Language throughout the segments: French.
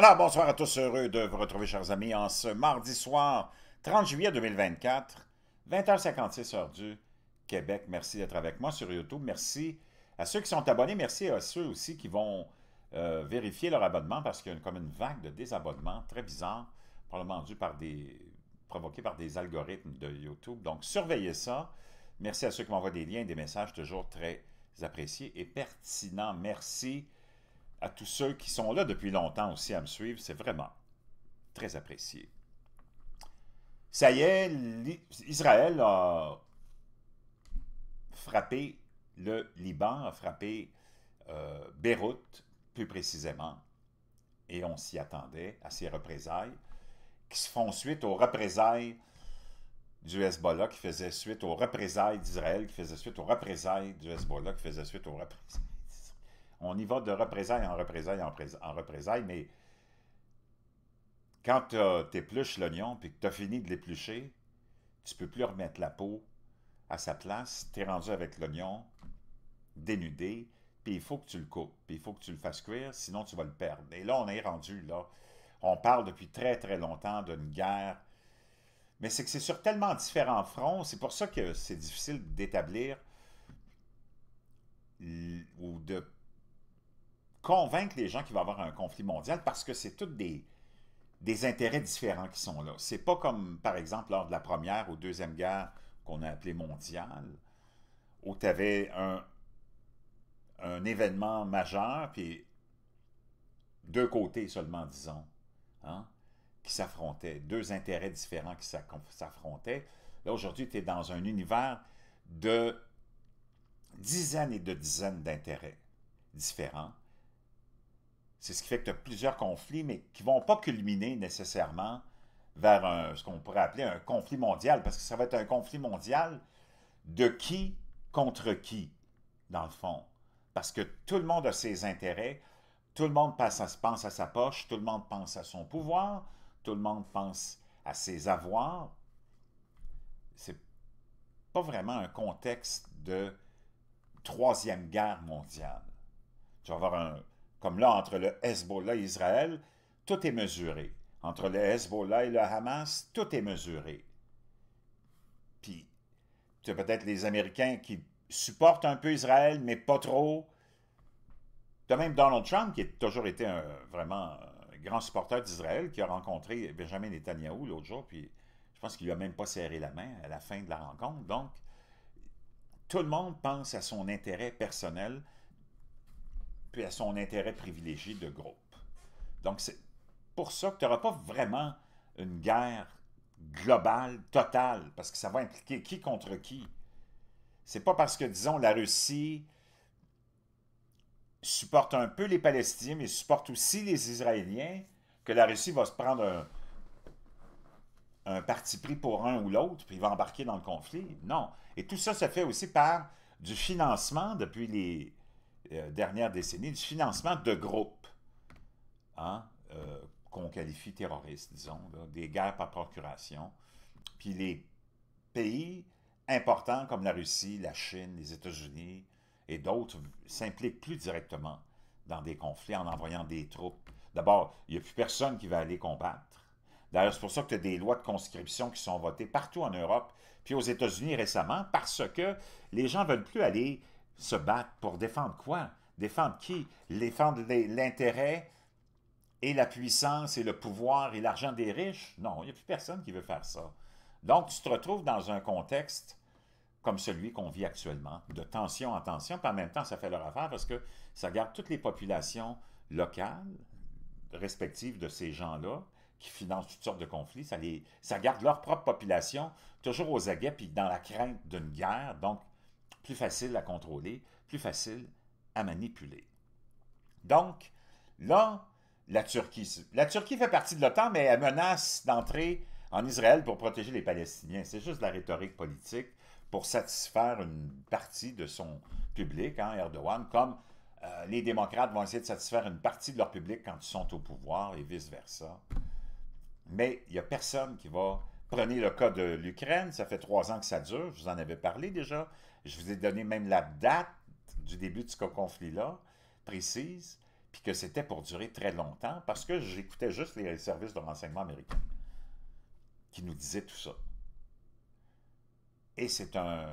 Alors, bonsoir à tous, heureux de vous retrouver, chers amis, en ce mardi soir, 30 juillet 2024, 20h56 heure du Québec. Merci d'être avec moi sur YouTube. Merci à ceux qui sont abonnés. Merci à ceux aussi qui vont euh, vérifier leur abonnement parce qu'il y a une, comme une vague de désabonnements très bizarre, probablement par des par des algorithmes de YouTube. Donc, surveillez ça. Merci à ceux qui m'envoient des liens, des messages toujours très appréciés et pertinents. Merci à tous ceux qui sont là depuis longtemps aussi à me suivre. C'est vraiment très apprécié. Ça y est, Israël a frappé le Liban, a frappé euh, Beyrouth plus précisément, et on s'y attendait à ces représailles qui se font suite aux représailles du Hezbollah qui faisait suite aux représailles d'Israël, qui faisait suite aux représailles du Hezbollah, qui faisait suite aux représailles on y va de représailles en représailles en, représailles, mais quand tu épluches l'oignon puis que tu as fini de l'éplucher, tu peux plus remettre la peau à sa place. Tu es rendu avec l'oignon dénudé, puis il faut que tu le coupes, puis il faut que tu le fasses cuire, sinon tu vas le perdre. Et là, on est rendu là. On parle depuis très, très longtemps d'une guerre. Mais c'est que c'est sur tellement différents fronts, c'est pour ça que c'est difficile d'établir ou de convaincre les gens qu'il va y avoir un conflit mondial parce que c'est tous des, des intérêts différents qui sont là. C'est pas comme, par exemple, lors de la première ou deuxième guerre qu'on a appelée mondiale, où tu avais un, un événement majeur, puis deux côtés seulement, disons, hein, qui s'affrontaient, deux intérêts différents qui s'affrontaient. Là, aujourd'hui, tu es dans un univers de dizaines et de dizaines d'intérêts différents c'est ce qui fait que tu as plusieurs conflits, mais qui ne vont pas culminer nécessairement vers ce qu'on pourrait appeler un conflit mondial, parce que ça va être un conflit mondial de qui contre qui, dans le fond. Parce que tout le monde a ses intérêts, tout le monde pense à, pense à sa poche, tout le monde pense à son pouvoir, tout le monde pense à ses avoirs. C'est pas vraiment un contexte de troisième guerre mondiale. Tu vas avoir un, comme là entre le Hezbollah et Israël, tout est mesuré. Entre le Hezbollah et le Hamas, tout est mesuré. Puis, tu as peut-être les Américains qui supportent un peu Israël, mais pas trop. Tu as même Donald Trump, qui a toujours été un, vraiment grand supporter d'Israël, qui a rencontré Benjamin Netanyahu l'autre jour, puis je pense qu'il lui a même pas serré la main à la fin de la rencontre. Donc, tout le monde pense à son intérêt personnel à son intérêt privilégié de groupe. Donc, c'est pour ça que tu n'auras pas vraiment une guerre globale, totale, parce que ça va impliquer qui contre qui. C'est pas parce que, disons, la Russie supporte un peu les Palestiniens, mais supporte aussi les Israéliens, que la Russie va se prendre un, un parti pris pour un ou l'autre, puis il va embarquer dans le conflit. Non. Et tout ça se fait aussi par du financement depuis les, euh, dernière décennie, du financement de groupes hein, euh, qu'on qualifie terroristes, disons, des guerres par procuration. Puis les pays importants comme la Russie, la Chine, les États-Unis et d'autres s'impliquent plus directement dans des conflits en envoyant des troupes. D'abord, il n'y a plus personne qui va aller combattre. D'ailleurs, c'est pour ça que tu as des lois de conscription qui sont votées partout en Europe, puis aux États-Unis récemment, parce que les gens ne veulent plus aller se battre pour défendre quoi? Défendre qui? Défendre l'intérêt et la puissance et le pouvoir et l'argent des riches? Non, il n'y a plus personne qui veut faire ça. Donc, tu te retrouves dans un contexte comme celui qu'on vit actuellement, de tension en tension, puis en même temps, ça fait leur affaire parce que ça garde toutes les populations locales, respectives de ces gens-là, qui financent toutes sortes de conflits, ça, les, ça garde leur propre population toujours aux aguets, puis dans la crainte d'une guerre, donc plus facile à contrôler, plus facile à manipuler. Donc, là, la Turquie, la Turquie fait partie de l'OTAN, mais elle menace d'entrer en Israël pour protéger les Palestiniens. C'est juste de la rhétorique politique pour satisfaire une partie de son public, hein, Erdogan, comme euh, les démocrates vont essayer de satisfaire une partie de leur public quand ils sont au pouvoir et vice-versa. Mais il n'y a personne qui va... Prenez le cas de l'Ukraine, ça fait trois ans que ça dure, je vous en avais parlé déjà je vous ai donné même la date du début de ce conflit-là, précise, puis que c'était pour durer très longtemps, parce que j'écoutais juste les services de renseignement américains qui nous disaient tout ça. Et c'est un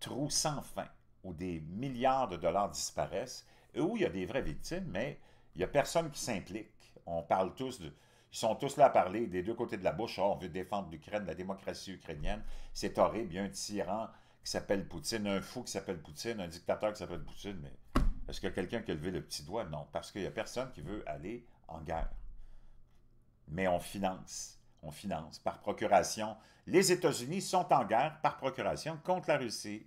trou sans fin, où des milliards de dollars disparaissent, et où il y a des vraies victimes, mais il n'y a personne qui s'implique. On parle tous Ils sont tous là à parler des deux côtés de la bouche. Oh, on veut défendre l'Ukraine, la démocratie ukrainienne. C'est horrible. Il y a un tyran qui s'appelle Poutine, un fou qui s'appelle Poutine, un dictateur qui s'appelle Poutine, mais est-ce que quelqu'un qui a levé le petit doigt? Non, parce qu'il n'y a personne qui veut aller en guerre. Mais on finance, on finance par procuration. Les États-Unis sont en guerre par procuration contre la Russie.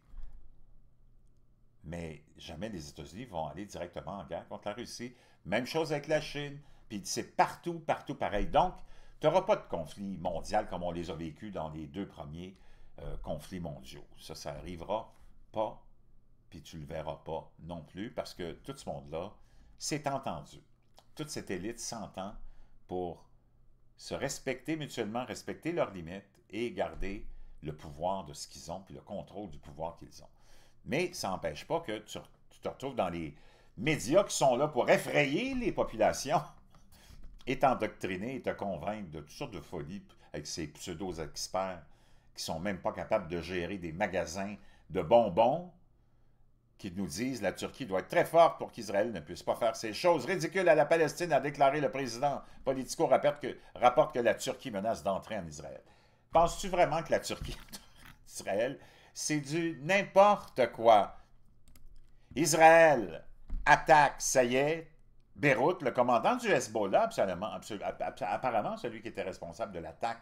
Mais jamais les États-Unis vont aller directement en guerre contre la Russie. Même chose avec la Chine. Puis c'est partout, partout pareil. Donc, tu n'auras pas de conflit mondial comme on les a vécus dans les deux premiers euh, conflits mondiaux. Ça, ça arrivera pas, puis tu le verras pas non plus, parce que tout ce monde-là s'est entendu. Toute cette élite s'entend pour se respecter mutuellement, respecter leurs limites et garder le pouvoir de ce qu'ils ont, puis le contrôle du pouvoir qu'ils ont. Mais ça n'empêche pas que tu, tu te retrouves dans les médias qui sont là pour effrayer les populations et t'endoctriner et te convaincre de toutes sortes de folies avec ces pseudo-experts qui sont même pas capables de gérer des magasins de bonbons, qui nous disent la Turquie doit être très forte pour qu'Israël ne puisse pas faire ces choses ridicules à la Palestine, a déclaré le président. Politico rapporte que, la Turquie menace d'entrer en Israël. Penses-tu vraiment que la Turquie Israël, c'est du n'importe quoi? Israël attaque, ça y est, Beyrouth, le commandant du Hezbollah, absolument, apparemment celui qui était responsable de l'attaque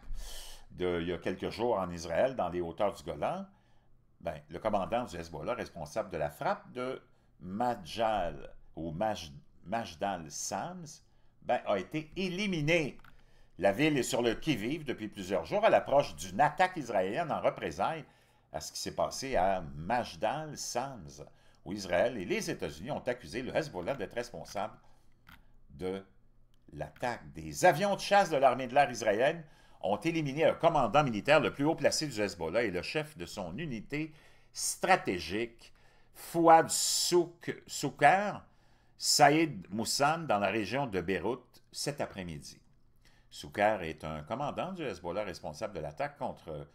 il y a quelques jours en Israël, dans les hauteurs du Golan, ben, le commandant du Hezbollah, responsable de la frappe de Majdal, ou Majdal Sams, ben, a été éliminé. La ville est sur le qui-vive depuis plusieurs jours à l'approche d'une attaque israélienne en représailles à ce qui s'est passé à Majdal Sams, où Israël et les États-Unis ont accusé le Hezbollah d'être responsable de l'attaque des avions de chasse de l'armée de l'air israélienne ont éliminé un commandant militaire le plus haut placé du Hezbollah et le chef de son unité stratégique, Fouad Souk, Soukar, Saïd Moussan, dans la région de Beyrouth, cet après-midi. Soukar est un commandant du Hezbollah responsable de l'attaque contre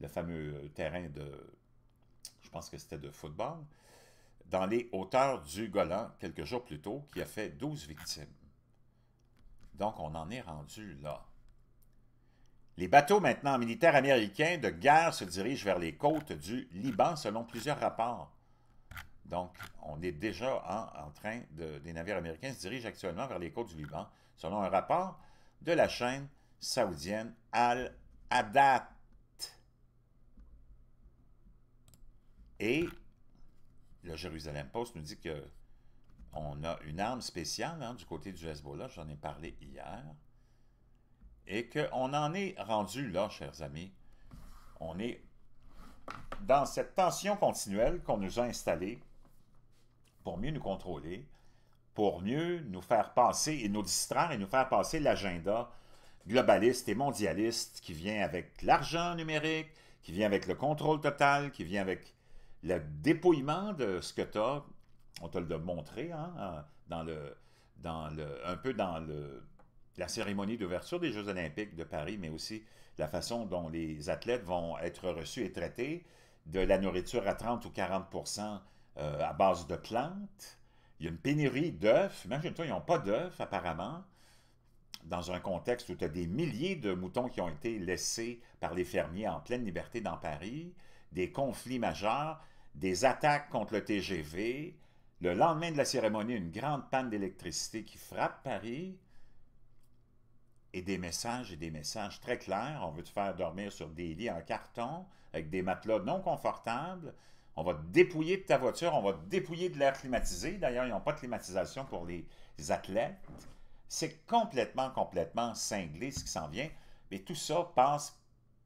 le fameux terrain de, je pense que c'était de football, dans les hauteurs du Golan quelques jours plus tôt, qui a fait 12 victimes. Donc on en est rendu là. Les bateaux maintenant militaires américains de guerre se dirigent vers les côtes du Liban selon plusieurs rapports. Donc, on est déjà en, train des navires américains se dirigent actuellement vers les côtes du Liban selon un rapport de la chaîne saoudienne Al-Adat. Et le Jérusalem Post nous dit que on a une arme spéciale hein, du côté du Hezbollah, j'en ai parlé hier et qu'on en est rendu là, chers amis. On est dans cette tension continuelle qu'on nous a installée pour mieux nous contrôler, pour mieux nous faire passer et nous distraire et nous faire passer l'agenda globaliste et mondialiste qui vient avec l'argent numérique, qui vient avec le contrôle total, qui vient avec le dépouillement de ce que tu as. On te l'a montré, hein, dans le, dans le, un peu dans le la cérémonie d'ouverture des Jeux olympiques de Paris, mais aussi la façon dont les athlètes vont être reçus et traités, de la nourriture à 30 ou 40 euh, à base de plantes. Il y a une pénurie d'œufs. Imagine-toi, ils n'ont pas d'œufs apparemment, dans un contexte où tu as des milliers de moutons qui ont été laissés par les fermiers en pleine liberté dans Paris, des conflits majeurs, des attaques contre le TGV. Le lendemain de la cérémonie, une grande panne d'électricité qui frappe Paris et des messages et des messages très clairs. On veut te faire dormir sur des lits en carton avec des matelas non confortables. On va te dépouiller de ta voiture, on va te dépouiller de l'air climatisé. D'ailleurs, ils n'ont pas de climatisation pour les athlètes. C'est complètement, complètement cinglé ce qui s'en vient. Mais tout ça passe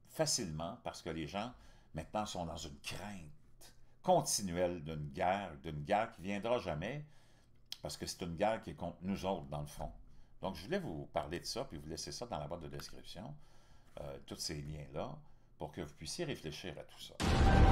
facilement parce que les gens, maintenant, sont dans une crainte continuelle d'une guerre, d'une guerre qui ne viendra jamais, parce que c'est une guerre qui est contre nous autres, dans le fond. Donc, je voulais vous parler de ça, puis vous laisser ça dans la boîte de description, euh, tous ces liens-là, pour que vous puissiez réfléchir à tout ça.